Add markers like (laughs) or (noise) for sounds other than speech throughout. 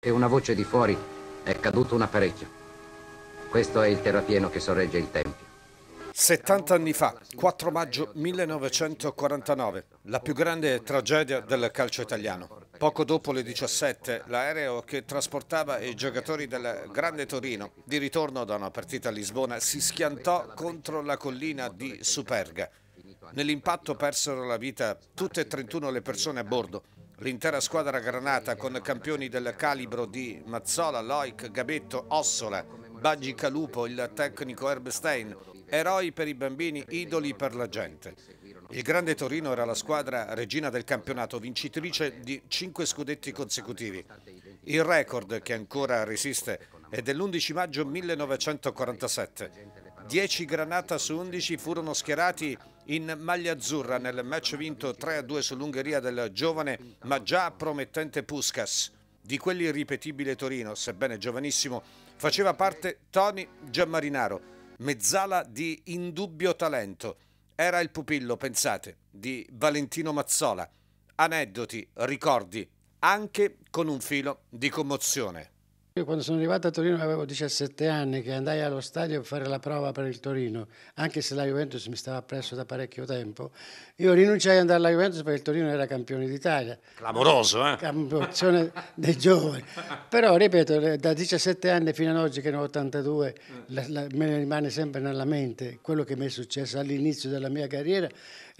e una voce di fuori è caduto un apparecchio. Questo è il terrapieno che sorregge il tempio. 70 anni fa, 4 maggio 1949, la più grande tragedia del calcio italiano. Poco dopo le 17, l'aereo che trasportava i giocatori del Grande Torino, di ritorno da una partita a Lisbona, si schiantò contro la collina di Superga. Nell'impatto persero la vita tutte e 31 le persone a bordo, L'intera squadra granata con campioni del calibro di Mazzola, Loic, Gabetto, Ossola, Baggi Calupo, il tecnico Erbstein, eroi per i bambini, idoli per la gente. Il Grande Torino era la squadra regina del campionato, vincitrice di cinque scudetti consecutivi. Il record che ancora resiste è dell'11 maggio 1947. Dieci granata su undici furono schierati in maglia azzurra nel match vinto 3-2 sull'Ungheria del giovane ma già promettente Puskas. Di quell'irripetibile Torino, sebbene giovanissimo, faceva parte Tony Giammarinaro, mezzala di indubbio talento. Era il pupillo, pensate, di Valentino Mazzola. Aneddoti, ricordi, anche con un filo di commozione. Io quando sono arrivato a Torino avevo 17 anni che andai allo stadio a fare la prova per il Torino, anche se la Juventus mi stava presso da parecchio tempo. Io rinunciai ad andare alla Juventus perché il Torino era campione d'Italia. Clamoroso, eh? Campione (laughs) dei giovani. Però, ripeto, da 17 anni fino ad oggi, che ne ho 82, la, la, me ne rimane sempre nella mente quello che mi è successo all'inizio della mia carriera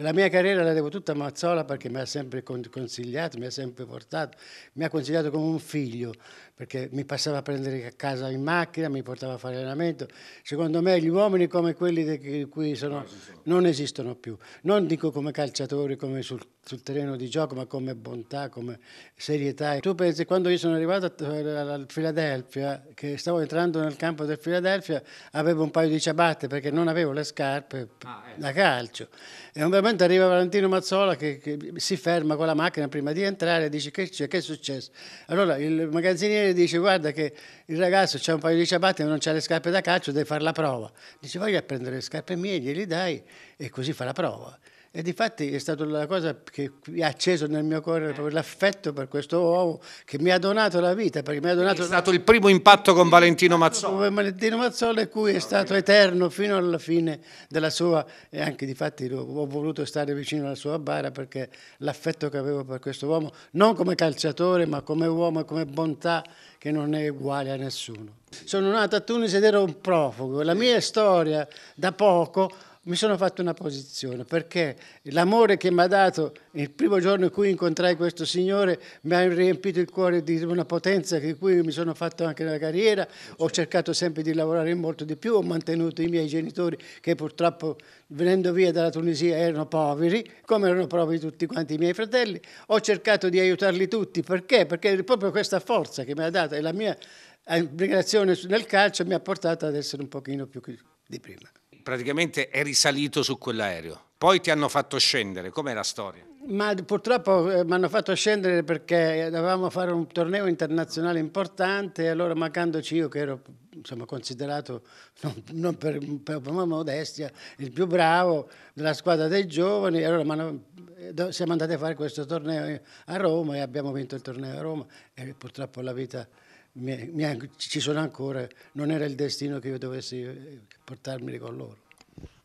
la mia carriera la devo tutta a Mazzola perché mi ha sempre consigliato, mi ha sempre portato, mi ha consigliato come un figlio, perché mi passava a prendere a casa in macchina, mi portava a fare allenamento. Secondo me gli uomini come quelli di cui sono non esistono più. Non dico come calciatori, come sul, sul terreno di gioco, ma come bontà, come serietà. Tu pensi, quando io sono arrivato al Philadelphia, che stavo entrando nel campo del Philadelphia, avevo un paio di ciabatte perché non avevo le scarpe ah, eh. da calcio. E un bel momento arriva Valentino Mazzola che, che, si ferma con la macchina prima di entrare e dice che, che è successo? Allora il magazziniere dice guarda che il ragazzo c'ha un paio di ciabatte ma non c'ha le scarpe da calcio, devi fare la prova. Dice voglio prendere le scarpe mie, gliele dai e così fa la prova. E difatti è stata la cosa che ha acceso nel mio cuore eh. l'affetto per questo uomo che mi ha donato la vita. Perché mi ha donato... È stato il primo impatto con Valentino Mazzola. Con Valentino Mazzola, cui è stato eterno fino alla fine della sua... E anche difatti ho voluto stare vicino alla sua bara perché l'affetto che avevo per questo uomo, non come calciatore, ma come uomo e come bontà che non è uguale a nessuno. Sono nato a Tunisi ed ero un profugo. La mia storia da poco mi sono fatto una posizione perché l'amore che mi ha dato il primo giorno in cui incontrai questo Signore mi ha riempito il cuore di una potenza che cui mi sono fatto anche una carriera, ho cercato sempre di lavorare molto di più, ho mantenuto i miei genitori che purtroppo venendo via dalla Tunisia erano poveri, come erano proprio tutti quanti i miei fratelli, ho cercato di aiutarli tutti perché? Perché è proprio questa forza che mi ha dato e la mia immigrazione eh, nel calcio mi ha portato ad essere un pochino più di prima praticamente è risalito su quell'aereo. Poi ti hanno fatto scendere, com'è la storia? Ma purtroppo eh, mi hanno fatto scendere perché dovevamo fare un torneo internazionale importante e allora mancandoci io che ero insomma, considerato, non, non per, per, per modestia, il più bravo della squadra dei giovani, allora eh, siamo andati a fare questo torneo a Roma e abbiamo vinto il torneo a Roma e purtroppo la vita mi, mi, ci sono ancora, non era il destino che io dovessi eh, portarmi con loro.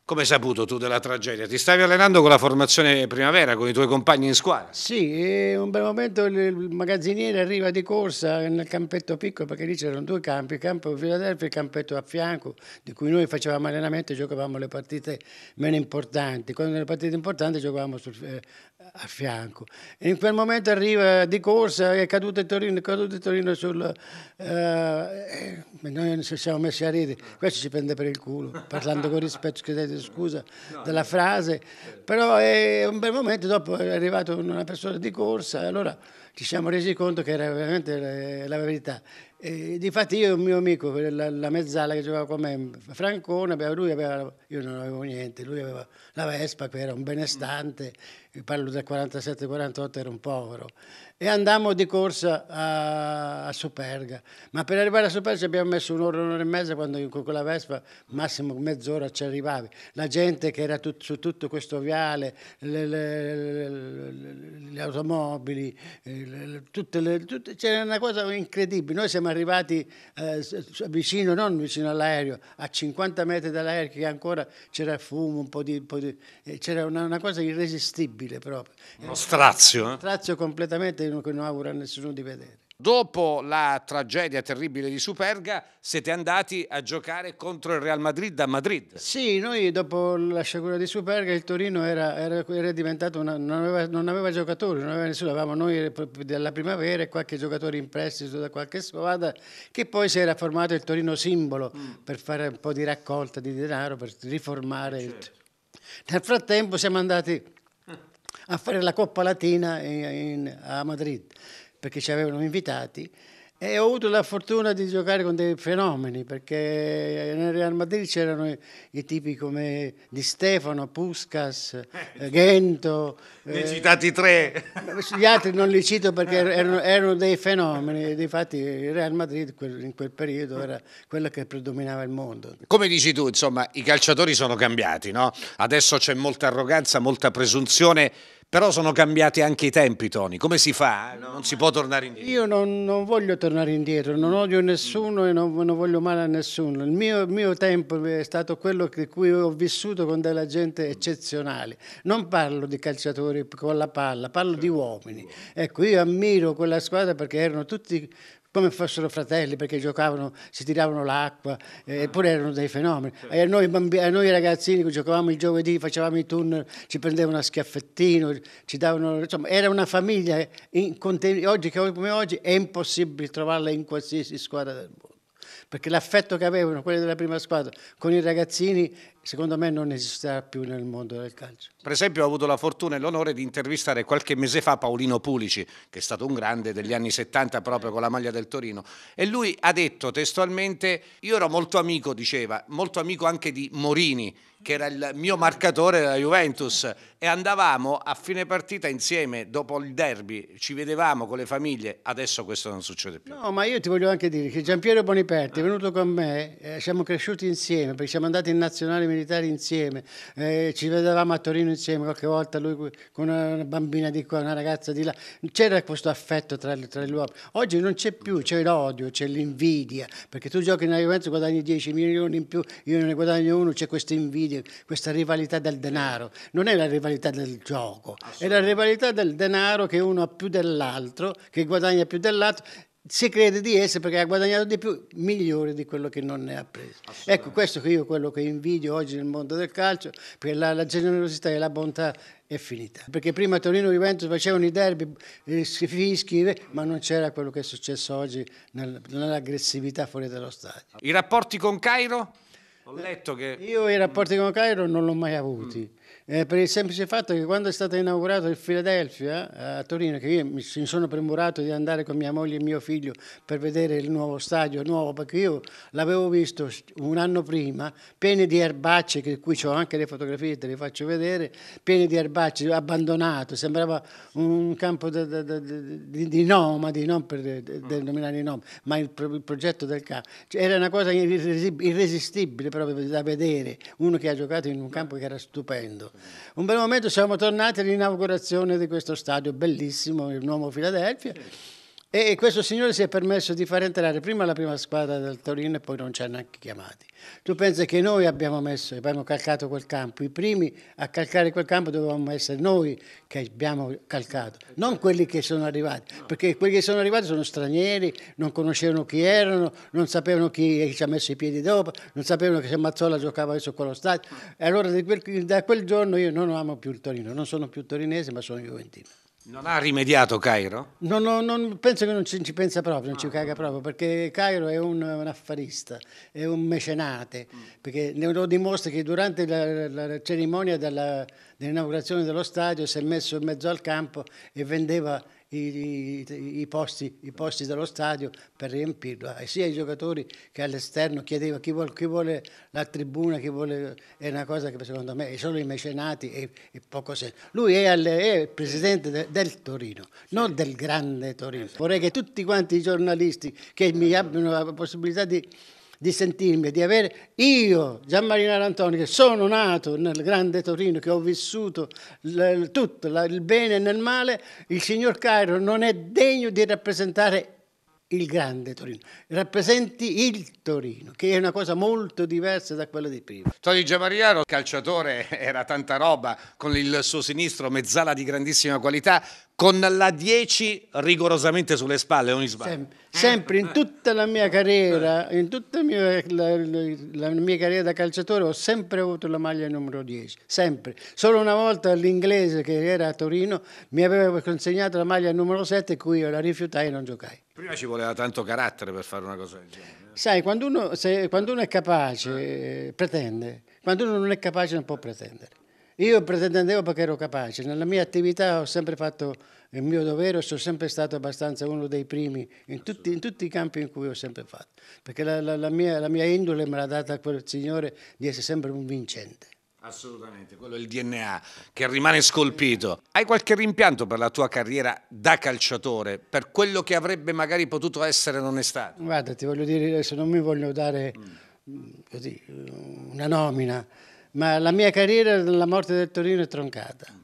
Come hai saputo tu della tragedia? Ti stavi allenando con la formazione primavera, con i tuoi compagni in squadra? Sì, eh, un bel momento il magazziniere arriva di corsa nel campetto piccolo, perché lì c'erano due campi, il campo Filadelfia e il campetto a fianco, di cui noi facevamo allenamento e giocavamo le partite meno importanti. Quando le partite importanti giocavamo sul, eh, a fianco. E in quel momento arriva di corsa, è caduto il Torino, è caduto il Torino sul... Eh, eh noi ci siamo messi a ridere, questo ci prende per il culo, parlando con rispetto, scusate, chiedo scusa della frase, però è un bel momento, dopo è arrivata una persona di corsa e allora ci siamo resi conto che era veramente la verità. E, eh, difatti io e un mio amico, la, la mezzala che giocava con me, Francone, lui aveva, io non avevo niente, lui aveva la Vespa che era un benestante, mm. parlo del 47-48 era un povero, e andammo di corsa a, a Superga, ma per arrivare a Superga ci abbiamo messo un'ora, un'ora e mezza, quando con la Vespa massimo mezz'ora ci arrivavi, la gente che era tut, su tutto questo viale, le, le, le, le automobili, eh, tutte tutte, c'era una cosa incredibile, noi siamo arrivati eh, vicino, non vicino all'aereo, a 50 metri dall'aereo che ancora c'era fumo, un po' di... Un po di eh, c'era una, una, cosa irresistibile proprio. Uno strazio. Uno eh. strazio completamente che non augura a nessuno di vedere. Dopo la tragedia terribile di Superga, siete andati a giocare contro il Real Madrid a Madrid. Sì, noi dopo la sciagura di Superga il Torino era, era, era diventato una, non, aveva, non, aveva, giocatori, non aveva nessuno, avevamo noi della primavera e qualche giocatore in prestito da qualche squadra che poi si era formato il Torino simbolo mm. per fare un po' di raccolta di denaro, per riformare certo. il... Nel frattempo siamo andati mm. a fare la Coppa Latina in, in, a Madrid perché ci avevano invitati e ho avuto la fortuna di giocare con dei fenomeni, perché nel Real Madrid c'erano i, i tipi come Di Stefano, Puskas, eh, eh Gento. Ne eh, citati tre. (laughs) Gli altri non li cito perché eh. erano, erano dei fenomeni, Difatti, il Real Madrid in quel periodo era quello che predominava il mondo. Come dici tu, insomma, i calciatori sono cambiati, no? Adesso c'è molta arroganza, molta presunzione però sono cambiati anche i tempi, Tony. Come si fa? Non si può tornare indietro. Io non, non voglio tornare indietro, non odio nessuno e non, non voglio male a nessuno. Il mio, mio, tempo è stato quello di cui ho vissuto con della gente eccezionale. Non parlo di calciatori con la palla, parlo di uomini. Ecco, io ammiro quella squadra perché erano tutti come fossero fratelli perché giocavano, si tiravano l'acqua, eh, eppure erano dei fenomeni. E noi, bambini, noi ragazzini che giocavamo il giovedì, facevamo i tunnel, ci prendevano a schiaffettino, ci davano, insomma, era una famiglia, in, oggi come oggi è impossibile trovarla in qualsiasi squadra del mondo perché l'affetto che avevano quelli della prima squadra con i ragazzini secondo me non esisterà più nel mondo del calcio. Per esempio ho avuto la fortuna e l'onore di intervistare qualche mese fa Paolino Pulici, che è stato un grande degli anni 70 proprio con la maglia del Torino, e lui ha detto testualmente, io ero molto amico, diceva, molto amico anche di Morini, che era il mio marcatore della Juventus e andavamo a fine partita insieme dopo il derby, ci vedevamo con le famiglie, adesso questo non succede più. No, ma io ti voglio anche dire che Giampiero Boniperti è eh. venuto con me, eh, siamo cresciuti insieme, perché siamo andati in nazionale militare insieme, eh, ci vedevamo a Torino insieme qualche volta, lui con una bambina di qua, una ragazza di là, c'era questo affetto tra, tra gli uomini, oggi non c'è più, c'è l'odio, c'è l'invidia, perché tu giochi nella Juventus guadagni 10 milioni in più, io ne guadagno uno, c'è questa invidia quindi questa rivalità del denaro, non è la rivalità del gioco, è la rivalità del denaro che uno ha più dell'altro, che guadagna più dell'altro si crede di essere perché ha guadagnato di più, migliore di quello che non ne ha preso. Ecco, questo che io quello che invidio oggi nel mondo del calcio, perché la, la generosità e la bontà è finita. Perché prima Torino Juventus facevano i derby, eh, si fischi, ma non c'era quello che è successo oggi nel, nell'aggressività fuori dallo stadio. I rapporti con Cairo? Ho letto che... Io i rapporti con Cairo non l'ho mai avuti. Mm. Eh, per il semplice fatto che quando è stato inaugurato il Philadelphia eh, a Torino, che io mi sono premurato di andare con mia moglie e mio figlio per vedere il nuovo stadio, nuovo, perché io l'avevo visto un anno prima, pieno di erbacce, che qui ho anche le fotografie, te le faccio vedere, pieno di erbacce, abbandonato, sembrava un campo di, di, di nomadi, non per mm. denominare i nomi, ma il, il, progetto del campo. Cioè, era una cosa irresistibile proprio da vedere, uno che ha giocato in un campo che era stupendo. Un bel momento siamo tornati all'inaugurazione di questo stadio bellissimo, il Nuovo Filadelfia. E questo signore si è permesso di far entrare prima la prima squadra del Torino e poi non ci hanno neanche chiamati. Tu pensi che noi abbiamo messo, abbiamo calcato quel campo, i primi a calcare quel campo dovevamo essere noi che abbiamo calcato, non quelli che sono arrivati, perché quelli che sono arrivati sono stranieri, non conoscevano chi erano, non sapevano chi ci ha messo i piedi dopo, non sapevano che se Mazzola giocava con lo Stato. E allora da quel, da quel giorno io non amo più il Torino, non sono più torinese ma sono juventino. Non ha rimediato Cairo? No, no, non, penso che non ci, ci pensa proprio, non ah, ci caga proprio, perché Cairo è un, un affarista, è un mecenate, mm. perché lo dimostra che durante la, la cerimonia dell'inaugurazione dello stadio si è messo in mezzo al campo e vendeva i, i, i, posti, i, posti, dello stadio per riempirlo, eh, sia ai giocatori che all'esterno, chiedeva chi vuole, chi vuole la tribuna, chi vuole, è una cosa che secondo me sono i mecenati e, e poco senso. Lui è, al, è il presidente de, del Torino, non del grande Torino. Vorrei che tutti quanti i giornalisti che mi abbiano la possibilità di di sentirmi, di avere io, Gianmarinaro Antonio, che sono nato nel grande Torino, che ho vissuto tutto, il bene e nel male, il signor Cairo non è degno di rappresentare il grande Torino, rappresenti il Torino, che è una cosa molto diversa da quella di prima. Tony Giamariano, calciatore, (laughs) era tanta roba, con il suo sinistro mezzala di grandissima qualità, con la 10 rigorosamente sulle spalle, ogni sbaglio. Sempre, sempre in tutta la mia carriera, in tutta la mia, la, la mia, carriera da calciatore ho sempre avuto la maglia numero 10, sempre. Solo una volta l'inglese che era a Torino mi aveva consegnato la maglia numero 7 cui io la rifiutai e non giocai. Prima ci voleva tanto carattere per fare una cosa del genere. Eh. Sai, quando uno, se, quando uno è capace, eh, pretende. Quando uno non è capace non può pretendere. Io pretendevo perché ero capace. Nella mia attività ho sempre fatto il mio dovere sono sempre stato abbastanza uno dei primi in tutti, in tutti i campi in cui ho sempre fatto. Perché la, la, la, mia, la mia indole me l'ha data quel signore di essere sempre un vincente. Assolutamente, quello è il DNA che rimane scolpito. Hai qualche rimpianto per la tua carriera da calciatore, per quello che avrebbe magari potuto essere non è stato? Guarda, ti voglio dire, adesso non mi voglio dare mm. Mm, così, una nomina, ma la mia carriera dalla morte del Torino è troncata, mm.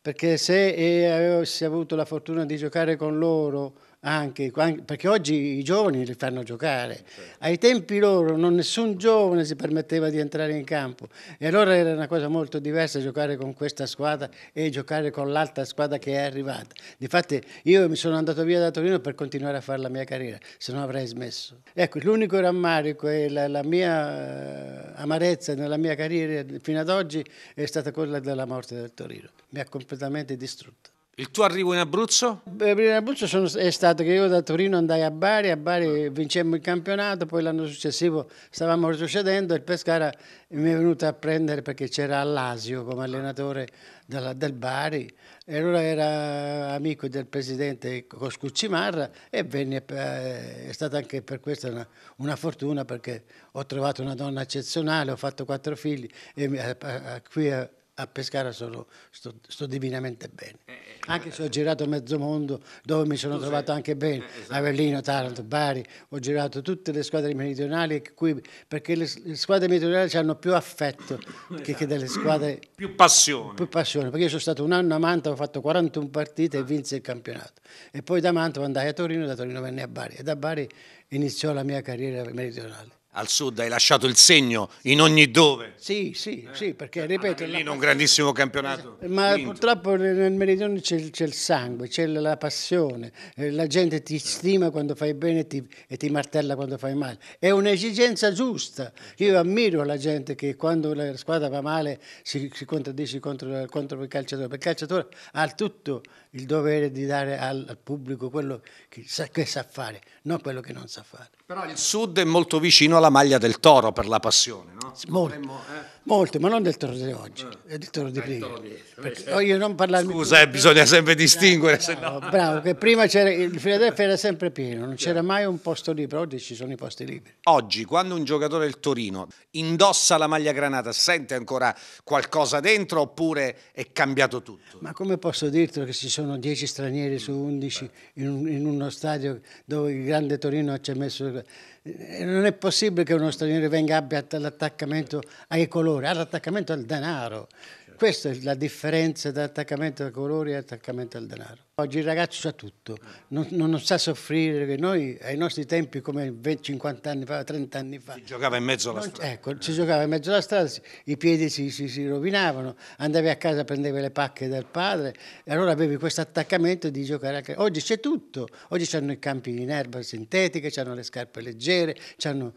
perché se eh, avessi avuto la fortuna di giocare con loro anche, perché oggi i giovani li fanno giocare. Certo. Ai tempi loro non nessun giovane si permetteva di entrare in campo e allora era una cosa molto diversa giocare con questa squadra e giocare con l'altra squadra che è arrivata. Difatti io mi sono andato via da Torino per continuare a fare la mia carriera, se no avrei smesso. Ecco, l'unico rammarico e la, la, mia eh, amarezza nella mia carriera fino ad oggi è stata quella della morte del Torino. Mi ha completamente distrutto. Il tuo arrivo in Abruzzo? Beh, in Abruzzo sono, è stato che io da Torino andai a Bari, a Bari vincemmo il campionato, poi l'anno successivo stavamo retrocedendo e il Pescara mi è venuto a prendere perché c'era Allasio come allenatore della, del Bari e allora era amico del presidente Coscucci Marra e venne, eh, è stata anche per questo una, una, fortuna perché ho trovato una donna eccezionale, ho fatto quattro figli e eh, qui a, a Pescara sono, sto, sto, divinamente bene. Eh, eh, anche se ho eh. girato mezzo mondo, dove mi sono trovato anche bene, esatto. Avellino, Taranto, Bari, ho girato tutte le squadre meridionali, qui, perché le, le, squadre meridionali hanno più affetto che, che esatto. delle squadre... (clears throat) Più passione. Più passione, perché io sono stato un anno a Mantova, ho fatto 41 partite e ah. vinse il campionato. E poi da Mantova andai a Torino, da Torino venne a Bari e da Bari iniziò la mia carriera meridionale al sud hai lasciato il segno in ogni dove. Sì, sì, eh? sì perché ripeto... Lì la... un grandissimo campionato. Esatto, ma vinto. purtroppo nel meridione c'è, c'è, il sangue, c'è la passione, eh, la gente ti certo. stima quando fai bene e ti, e ti martella quando fai male. È un'esigenza giusta. Io certo. ammiro la gente che quando la squadra va male si, si contraddice contro, contro il calciatore, perché il calciatore ha tutto il dovere di dare al, al pubblico quello che sa, che sa, fare, non quello che non sa fare. Però il Sud è molto vicino alla maglia del toro per la passione, no? Molte, Potremmo, eh? molte ma non del toro di oggi, eh. del toro di eh, prima. Toro di... Eh. Parlarmi... Scusa, eh, bisogna sempre distinguere. Bravo, no... bravo che prima c'era, il Filadelfia era sempre pieno, non c'era mai un posto libero, oggi ci sono i posti liberi. Oggi, quando un giocatore del Torino indossa la maglia granata, sente ancora qualcosa dentro oppure è cambiato tutto? Ma come posso dirtelo che ci sono sono 10 stranieri su 11 in, in, uno stadio dove il grande Torino ci ha messo... Eh, non è possibile che uno straniero venga abbia l'attaccamento ai colori, ha l'attaccamento al denaro. Certo. Questa è la differenza tra attaccamento ai colori e attaccamento al denaro. Oggi il ragazzo sa tutto, non, non sa soffrire, perché noi ai nostri tempi, come 20, 50 anni fa, 30 anni fa... Si giocava in mezzo alla strada. Ecco, si giocava in mezzo alla strada, i piedi si, si, si rovinavano, andavi a casa, prendevi le pacche dal padre e allora avevi questo attaccamento di giocare a Oggi c'è tutto, oggi hanno i campi in erba sintetica, hanno le scarpe leggere, hanno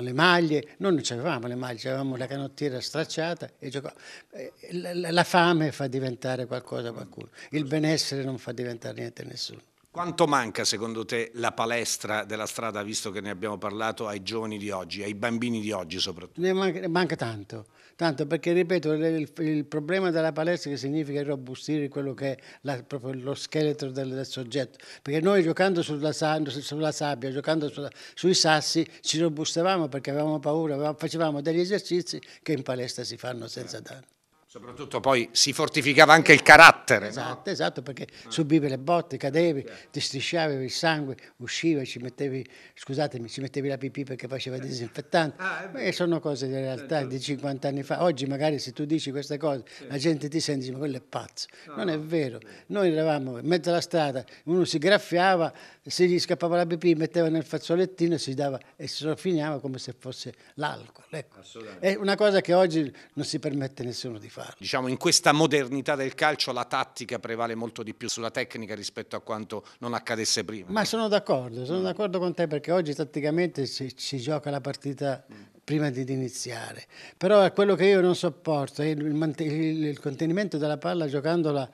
le maglie, noi non avevamo le maglie, avevamo la canottiera stracciata e giocavamo. Eh, la, la, fame fa diventare qualcosa qualcuno, il benessere non fa diventare diventare niente nessuno. Quanto manca secondo te la palestra della strada, visto che ne abbiamo parlato, ai giovani di oggi, ai bambini di oggi soprattutto? Ne manca, ne manca tanto, tanto perché ripeto, il, il, problema della palestra che significa robustire quello che è la, proprio lo scheletro del, del, soggetto, perché noi giocando sulla, sulla sabbia, giocando sulla, sui sassi, ci robustevamo perché avevamo paura, avevamo, facevamo degli esercizi che in palestra si fanno senza certo. danno. Soprattutto poi si fortificava anche il carattere. Esatto, no? esatto, esatto perché ah. subivi le botte, cadevi, certo. ti strisciavi il sangue, usciva, ci mettevi, scusatemi, ci mettevi la pipì perché faceva disinfettante. Ah, e sono cose di realtà certo. di 50 anni fa. Oggi magari se tu dici queste cose la gente ti sente e ma quello è pazzo. No. Non è vero. Noi eravamo in mezzo alla strada, uno si graffiava, se gli scappava la pipì, metteva nel fazzolettino e si dava e si raffinava come se fosse l'alcol. Ecco. È una cosa che oggi non si permette nessuno di fare farlo. Diciamo in questa modernità del calcio la tattica prevale molto di più sulla tecnica rispetto a quanto non accadesse prima. Ma sono d'accordo, sono d'accordo con te perché oggi tatticamente si, si gioca la partita prima di iniziare. Però quello che io non sopporto è il, il, il contenimento della palla giocandola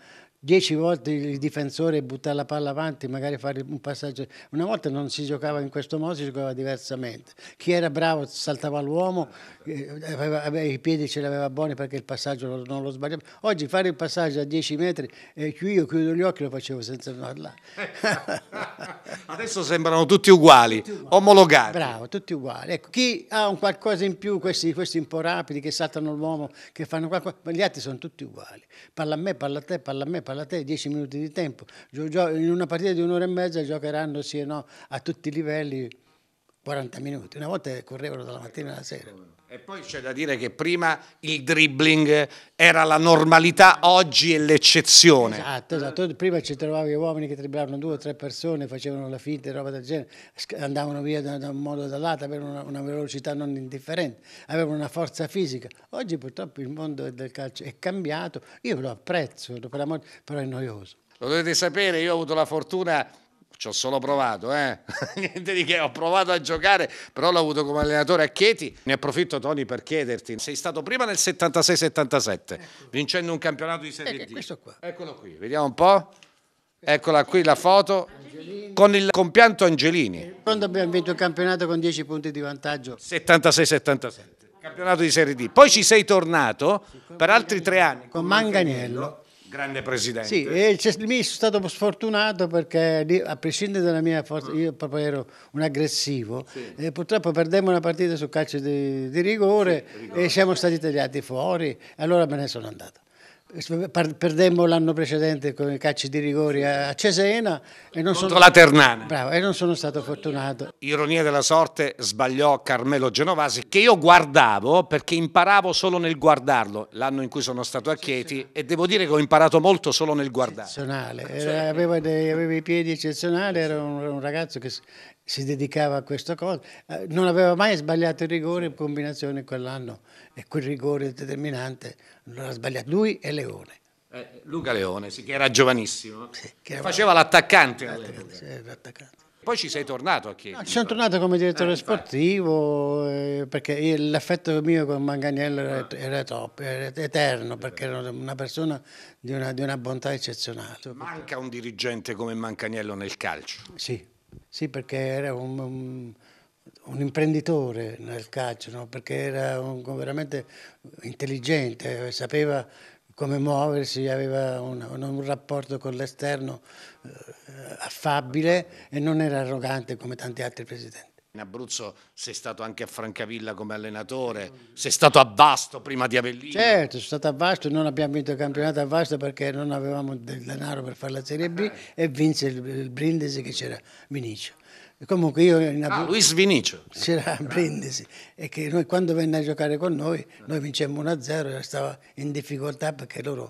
dieci volte il difensore buttare la palla avanti, magari fare un passaggio. Una volta non si giocava in questo modo, si giocava diversamente. Chi era bravo saltava l'uomo, eh, i piedi ce li aveva buoni perché il passaggio non lo sbagliava. Oggi fare il passaggio a dieci metri, eh, io chiudo gli occhi e lo facevo senza parlare. (laughs) Adesso sembrano tutti uguali, tutti uguali, omologati. Bravo, tutti uguali. Ecco, chi ha un qualcosa in più, questi, questi un po' rapidi che saltano l'uomo, che fanno qualcosa, gli altri sono tutti uguali. Parla a me, parla a te, parla a me, parla a me alla te, 10 minuti di tempo. In una partita di un'ora e mezza giocheranno sì e no a tutti i livelli 40 minuti. Una volta correvano dalla mattina alla sera. E poi c'è da dire che prima il dribbling era la normalità, oggi è l'eccezione. Esatto, esatto. Prima ci trovavano gli uomini che dribblavano due o tre persone, facevano la finta e roba del genere, andavano via da, da un modo o dall'altro, avevano una, una, velocità non indifferente, avevano una forza fisica. Oggi purtroppo il mondo del calcio è cambiato, io lo apprezzo, però è noioso. Lo dovete sapere, io ho avuto la fortuna ci ho solo provato, eh? (laughs) niente di che, ho provato a giocare, però l'ho avuto come allenatore a Chieti. Ne approfitto Tony per chiederti, sei stato prima nel 76-77, ecco. vincendo un campionato di Serie eh, D. Questo qua. Eccolo qui, vediamo un po'. Eccola qui la foto Angelini. con il compianto Angelini. Quando abbiamo vinto il campionato con 10 punti di vantaggio. 76-77. Campionato di Serie D. Poi ci sei tornato per altri tre anni. Con Manganiello Grande presidente. Sì, e mi sono stato sfortunato perché a prescindere dalla mia forza, io proprio ero un aggressivo sì. e purtroppo perdemmo una partita sul calcio di, di rigore, sì, rigore, e siamo stati tagliati fuori, allora me ne sono andato. Perdemmo l'anno precedente con i calci di rigore a Cesena e non, sono... Bravo, e non sono stato fortunato. Ironia della sorte, sbagliò Carmelo Genovasi che io guardavo perché imparavo solo nel guardarlo, l'anno in cui sono stato a Chieti e devo dire che ho imparato molto solo nel guardarlo. Eccezionale, era, cioè, aveva, dei, aveva, i piedi eccezionali, era un, un ragazzo che si dedicava a questa cosa, eh, non aveva mai sbagliato il rigore in combinazione quell'anno e quel rigore determinante l'ha sbagliato lui e Leone. Eh, Luca Leone, sì, che era giovanissimo, sì, che era... faceva l'attaccante l'attaccante. Poi ci sei tornato a Chieti? No, ci sono tornato come direttore eh, sportivo eh, perché l'affetto mio con Manganiello era, ah. era top, era eterno perché era una persona di una, di una bontà eccezionale. Manca un dirigente come Manganiello nel calcio? Sì, sì, perché era un, un, un imprenditore nel calcio, no? perché era un, veramente intelligente, sapeva come muoversi, aveva un, rapporto con l'esterno eh, affabile e non era arrogante come tanti altri presidenti in Abruzzo sei stato anche a Francavilla come allenatore, sei stato a Vasto prima di Avellino. Certo, sono stato a Vasto, non abbiamo vinto il campionato a Vasto perché non avevamo del denaro per fare la Serie B e vinse il, Brindisi che c'era Vinicio. comunque io in ah, Abruzzo... Ah, Luis Vinicio. C'era Brindisi e che noi quando venne a giocare con noi, noi vincemmo 1-0 e stava in difficoltà perché loro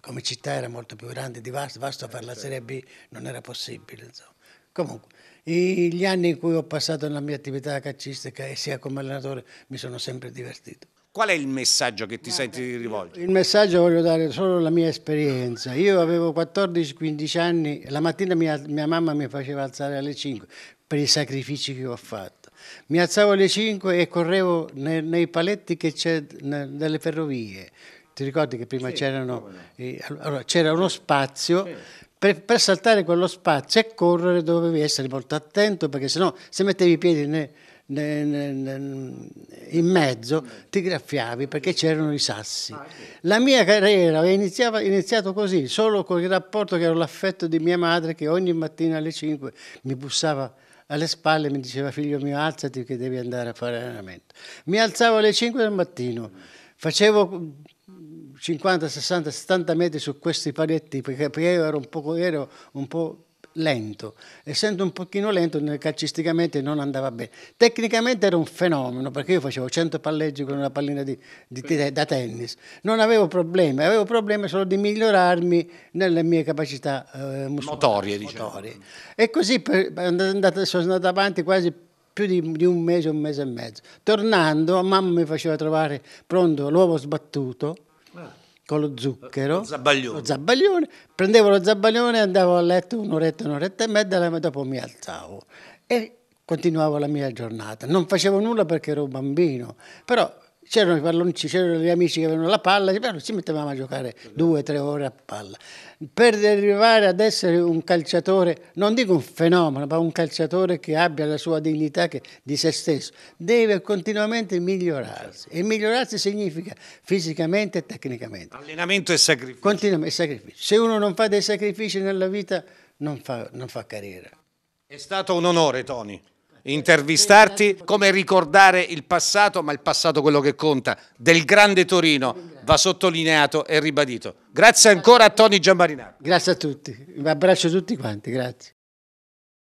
come città era molto più grande di Vasto, Vasto a fare la Serie B non era possibile. Insomma. Comunque e gli anni in cui ho passato nella mia attività calcistica e sia come allenatore mi sono sempre divertito. Qual è il messaggio che ti Guarda, senti di rivolgere? Il messaggio voglio dare solo la mia esperienza. Io avevo 14-15 anni, la mattina mia, mia mamma mi faceva alzare alle 5 per i sacrifici che ho fatto. Mi alzavo alle 5 e correvo nei, nei paletti che c'è nelle ferrovie. Ti ricordi che prima sì, c'erano, eh, allora, c'era uno spazio sì per, per, saltare quello spazio e correre dovevi essere molto attento perché sennò se mettevi i piedi ne, ne, ne, in mezzo ti graffiavi perché c'erano i sassi. Ah, La mia carriera è iniziata così, solo con il rapporto che ero l'affetto di mia madre che ogni mattina alle 5 mi bussava alle spalle e mi diceva figlio mio alzati che devi andare a fare allenamento. Mi alzavo alle 5 del mattino, facevo 50, 60, 70 metri su questi paletti perché, perché io ero un po', ero un po' lento. Essendo un pochino lento, calcisticamente non andava bene. Tecnicamente era un fenomeno, perché io facevo 100 palleggi con una pallina di, di, di, da tennis. Non avevo problemi, avevo problemi solo di migliorarmi nelle mie capacità eh, muscolari. Motorie, diciamo. E così per, andate, sono andato avanti quasi più di, di, un mese, un mese e mezzo. Tornando, mamma mi faceva trovare pronto l'uovo sbattuto, con lo zucchero, lo zabbaglione. lo zabbaglione. prendevo lo zabbaglione, andavo a letto un'oretta, un'oretta e mezza, e dopo mi alzavo e continuavo la mia giornata. Non facevo nulla perché ero bambino, però c'erano i palloncini, c'erano gli amici che avevano la palla, ci mettevamo a giocare due, o tre ore a palla. Per arrivare ad essere un calciatore, non dico un fenomeno, ma un calciatore che abbia la sua dignità che, di se stesso, deve continuamente migliorarsi. E migliorarsi significa fisicamente e tecnicamente. Allenamento e sacrificio. Continuamente, sacrificio. Se uno non fa dei sacrifici nella vita, non fa, non fa carriera. È stato un onore, Tony intervistarti, come ricordare il passato, ma il passato quello che conta, del grande Torino, va sottolineato e ribadito. Grazie ancora a Tony Giambarinaro. Grazie a tutti, un abbraccio a tutti quanti, grazie.